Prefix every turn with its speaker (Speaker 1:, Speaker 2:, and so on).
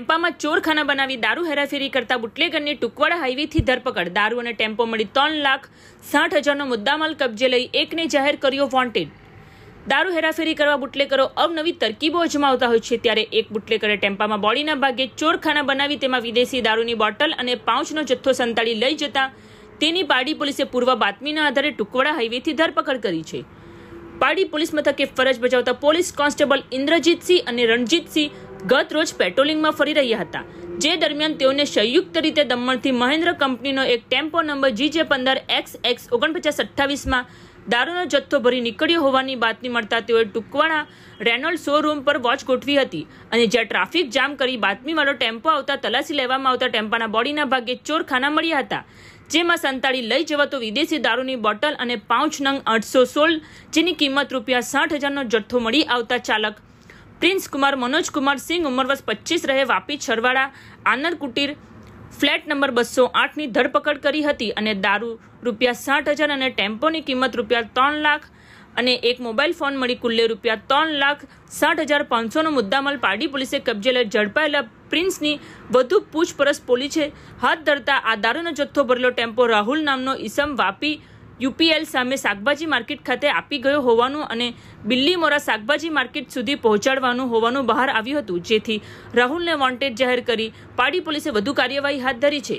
Speaker 1: ટેમ્પામાં ચોરખાના બનાવી દારૂ હેરાફેરી કરતા બુટલેગરની ટુકવાડા હાઈવેથી ધરપકડ દારૂ અને ટેમ્પો મળી ત્રણ લાખ સાઠ હજારનો મુદ્દામાલ કબજે લઈ એકને જાહેર કર્યો વોન્ટેડ દારૂ હેરાફેરી કરવા બુટલેકરો અવનવી તરકીબો અજમાવતા હોય છે ત્યારે એક બુટલેકરે ટેમ્પામાં બોડીના ભાગે ચોરખાના બનાવી તેમાં વિદેશી દારૂની બોટલ અને પાઉચનો જથ્થો સંતાડી લઈ જતા તેની પાડી પોલીસે પૂર્વ બાતમીના આધારે ટુકવાડા હાઈવેથી ધરપકડ કરી છે પાડી પોલીસ મથકે ફરજ બજાવતા પોલીસ કોન્સ્ટેબલ ઇન્દ્રજીતસિંહ અને રણજીતસિંહ ગત રોજ પેટ્રોલિંગમાં ફરી રહ્યા હતા જે દરમિયાન તેઓને સંયુક્ત રીતે દમણથી મહેન્દ્ર કંપનીનો એક ટેમ્પો નંબર જીજે પંદર એક્સ એક્સ ઓગણપચાસ અઠ્ઠાવીસમાં દારૂનો જથ્થો ભરી નીકળ્યો હોવાની બાતમી મળતા તેઓએ ટુકવાણા રેનોલ્ડ શોરૂમ પર વોચ ગોઠવી હતી અને જ્યાં ટ્રાફિક જામ કરી બાતમીવાળો ટેમ્પો આવતા તલાશી લેવામાં આવતા ટેમ્પાના બોડીના ભાગે ચોરખાના મળ્યા હતા જેમાં સંતાડી લઈ જવાતો વિદેશી દારૂની બોટલ અને પાઉચ નંગ આઠસો સોળ જેની કિંમત રૂપિયા સાઠ હજારનો જથ્થો મળી આવતા ચાલક પ્રિન્સ કુમાર મનોજ કુમાર સિંહ ઉંમર વર્ષ પચીસ રહે વાપી છરવાડા આનંદ કુટીર ફ્લેટ નંબર બસો આઠની ધરપકડ કરી હતી અને દારૂ રૂપિયા સાઠ હજાર અને ટેમ્પોની કિંમત રૂપિયા ત્રણ લાખ અને એક મોબાઈલ ફોન મળી કુલ્લે રૂપિયા ત્રણ લાખ સાઠ હજાર પાંચસોનો મુદ્દામાલ પારડી પોલીસે કબજે લઈ ઝડપાયેલા પ્રિન્સની વધુ પૂછપરછ પોલીસે હાથ ધરતા આ દારૂનો જથ્થો ભરેલો ટેમ્પો રાહુલ નામનો ઈસમ વાપી યુપીએલ સામે શાકભાજી માર્કેટ ખાતે આપી ગયો હોવાનું અને બિલ્લીમોરા શાકભાજી માર્કેટ સુધી પહોંચાડવાનું હોવાનું બહાર આવ્યું હતું જેથી રાહુલને વોન્ટેડ જાહેર કરી પાડી પોલીસે વધુ કાર્યવાહી હાથ ધરી છે